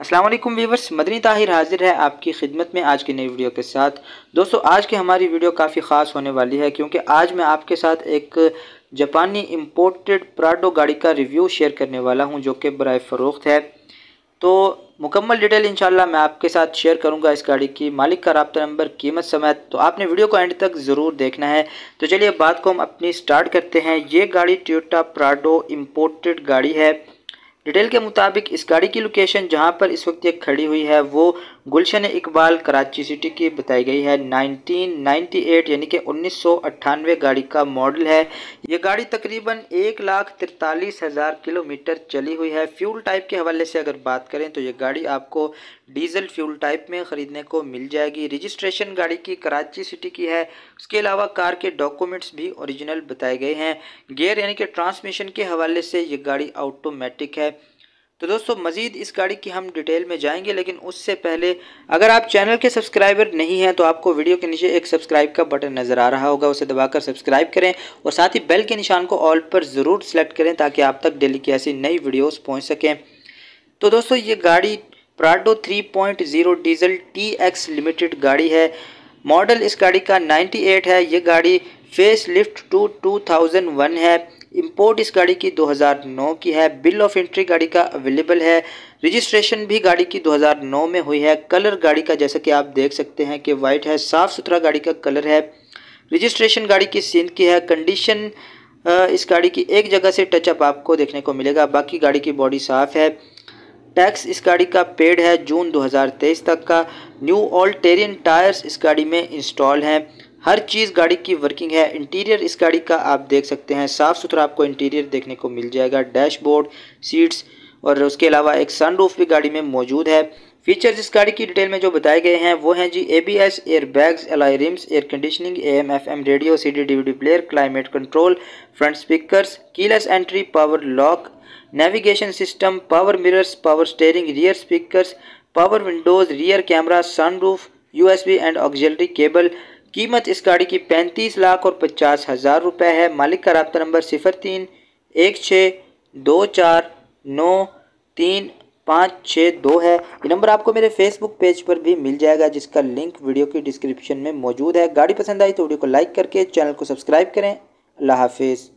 Aslam viewers Madani Tahir हाजिर है आपकी खिदमत में आज की नई वीडियो के साथ दोस्तों आज की हमारी वीडियो काफ़ी ख़ास होने वाली है क्योंकि आज मैं आपके साथ एक जापानी इम्पोर्टेड प्राडो गाड़ी का रिव्यू शेयर करने वाला हूं जो कि बरए फ़रोख्त है तो मुकम्मल डिटेल इंशाल्लाह मैं आपके साथ शेयर करूँगा इस गाड़ी की मालिक का रबता नंबर कीमत समेत तो आपने वीडियो को एंड तक ज़रूर देखना है तो चलिए बात को हम अपनी स्टार्ट करते हैं ये गाड़ी ट्योटा प्राडो इम्पोर्टेड गाड़ी है डिटेल के मुताबिक इस गाड़ी की लोकेशन जहां पर इस वक्त ये खड़ी हुई है वो गुलशन इकबाल कराची सिटी की बताई गई है 1998 यानी कि उन्नीस गाड़ी का मॉडल है ये गाड़ी तकरीबन एक लाख तिरतालीस हज़ार किलोमीटर चली हुई है फ्यूल टाइप के हवाले से अगर बात करें तो ये गाड़ी आपको डीजल फ्यूल टाइप में ख़रीदने को मिल जाएगी रजिस्ट्रेशन गाड़ी की कराची सिटी की है उसके अलावा कार के डॉक्यूमेंट्स भी ओरिजिनल बताए गए हैं गेयर यानी कि ट्रांसमिशन के हवाले से ये गाड़ी ऑटोमेटिक है तो दोस्तों मज़ीद इस गाड़ी की हम डिटेल में जाएंगे लेकिन उससे पहले अगर आप चैनल के सब्सक्राइबर नहीं हैं तो आपको वीडियो के नीचे एक सब्सक्राइब का बटन नज़र आ रहा होगा उसे दबाकर सब्सक्राइब करें और साथ ही बेल के निशान को ऑल पर ज़रूर सेलेक्ट करें ताकि आप तक डेली की ऐसी नई वीडियोज़ पहुँच सकें तो दोस्तों ये गाड़ी Prado zero diesel X limited गाड़ी है मॉडल इस गाड़ी का एट है ये गाड़ी फेस लिफ्ट टू वन है इंपोर्ट इस गाड़ी की 2009 की है बिल ऑफ एंट्री गाड़ी का अवेलेबल है रजिस्ट्रेशन भी गाड़ी की 2009 में हुई है कलर गाड़ी का जैसा कि आप देख सकते हैं कि वाइट है साफ़ सुथरा गाड़ी का कलर है रजिस्ट्रेशन गाड़ी की सिंध की है कंडीशन इस गाड़ी की एक जगह से टचअप आपको देखने को मिलेगा बाकी गाड़ी की बॉडी साफ़ है टैक्स इस गाड़ी का पेड है जून 2023 तक का न्यू ऑल टेरियन टायर्स इस गाड़ी में इंस्टॉल हैं हर चीज़ गाड़ी की वर्किंग है इंटीरियर इस गाड़ी का आप देख सकते हैं साफ़ सुथरा आपको इंटीरियर देखने को मिल जाएगा डैशबोर्ड सीट्स और उसके अलावा एक सनरूफ भी गाड़ी में मौजूद है फीचर्स इस गाड़ी की डिटेल में जो बताए गए हैं वो हैं G A B S air alloy rims air conditioning A M F M radio C D D D player climate control front speakers keyless entry power lock navigation system power mirrors power steering rear speaker power windows rear camera S B and auxiliary cable कीमत इस गाड़ी की पैंतीस लाख और पचास हज़ार रुपये है मालिक का रबता नंबर सिफर तीन एक छः दो चार नौ तीन पाँच छः दो है ये नंबर आपको मेरे फेसबुक पेज पर भी मिल जाएगा जिसका लिंक वीडियो की डिस्क्रिप्शन में मौजूद है गाड़ी पसंद आई तो वीडियो को लाइक करके चैनल को सब्सक्राइब करें अल्लाह हाफिज़